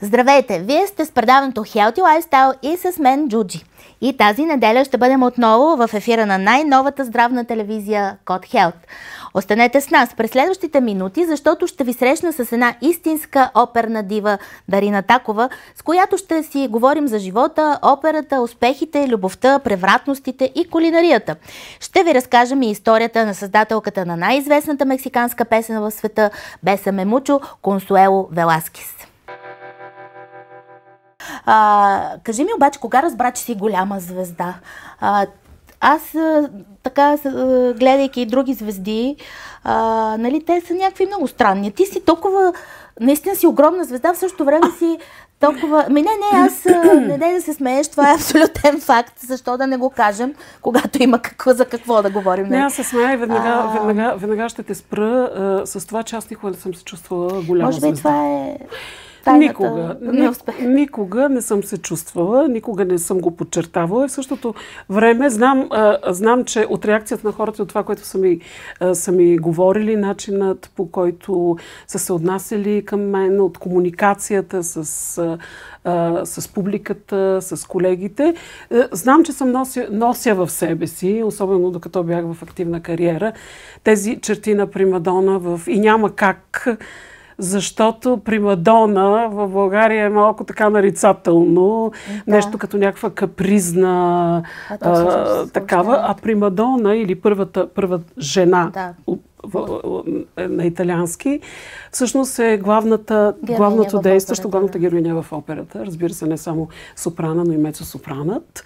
Здравейте! Вие сте с предаването Healthy Lifestyle и с мен Джуджи. И тази неделя ще бъдем отново в ефира на най-новата здравна телевизия Код Health. Останете с нас през следващите минути, защото ще ви срещна с една истинска оперна дива Дарина Такова, с която ще си говорим за живота, операта, успехите, любовта, превратностите и кулинарията. Ще ви разкажем и историята на създателката на най-известната мексиканска песен в света Беса Мемучо Консуело Веласкис. А, кажи ми обаче, кога разбра, че си голяма звезда? А, аз така, гледайки и други звезди, а, нали, те са някакви много странни. Ти си толкова, наистина си огромна звезда, в същото време си толкова... Ми не, не, аз не дай да се смееш, това е абсолютен факт. Защо да не го кажем, когато има какво, за какво да говорим? Не, не нали? аз се смея и веднага, а... веднага, веднага ще те спра а, с това, че аз никога не съм се чувствала голяма Може би звезда. това е тайната никога, не успех. Никога не съм се чувствала, никога не съм го подчертавала. И в същото време знам, а, знам че от реакцията на хората и от това, което са ми, а, са ми говорили, начинът по който са се отнасяли към мен, от комуникацията с, а, с публиката, с колегите, а, знам, че съм нося, нося в себе си, особено докато бях в активна кариера, тези черти на Примадона в... и няма как защото Примадона в България е малко така нарицателно, е, да. нещо като някаква капризна а, а, а такава, а Мадона или първата, първата жена да. Е на италиански, всъщност е главната, главното действащо, главната героиня в операта. Разбира се, не само сопрана, но и мецо-сопранът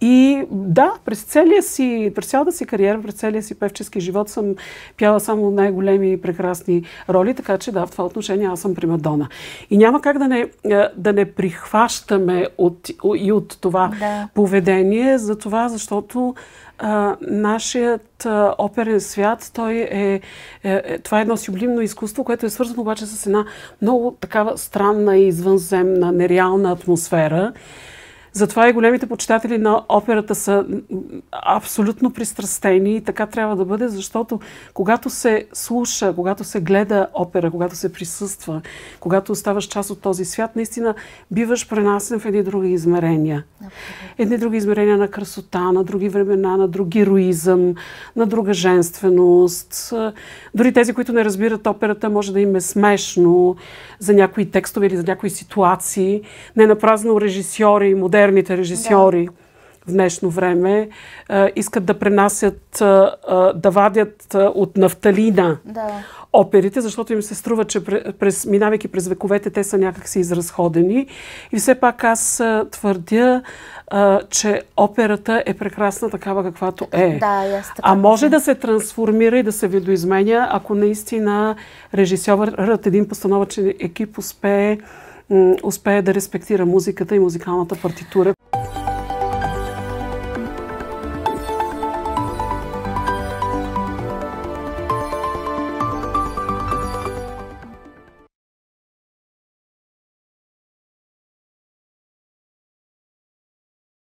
и да, през, целия си, през цялата си кариера, през целия си певчески живот съм пяла само най-големи и прекрасни роли, така че да, в това отношение аз съм примадона. И няма как да не, да не прихващаме от, и от това да. поведение, за това, защото а, нашият а, оперен свят, той е, е, е, това е едно сублимно изкуство, което е свързано обаче с една много такава странна и извънземна, нереална атмосфера. Затова и големите почитатели на операта са абсолютно пристрастени и така трябва да бъде, защото когато се слуша, когато се гледа опера, когато се присъства, когато оставаш част от този свят, наистина биваш пренасен в едни други измерения. Едни други измерения на красота, на други времена, на друг героизъм, на друга женственост. Дори тези, които не разбират операта, може да им е смешно за някои текстове или за някои ситуации. Не напразно режисьори и модели модерните режисьори да. в днешно време а, искат да пренасят, а, да вадят а, от нафталина да. оперите, защото им се струва, че през, минавайки през вековете, те са някакси изразходени. И все пак аз твърдя, а, че операта е прекрасна такава каквато е. Да, така а може да се трансформира и да се видоизменя, ако наистина режисьорът, един постановачен екип успее успее да респектира музиката и музикалната партитура.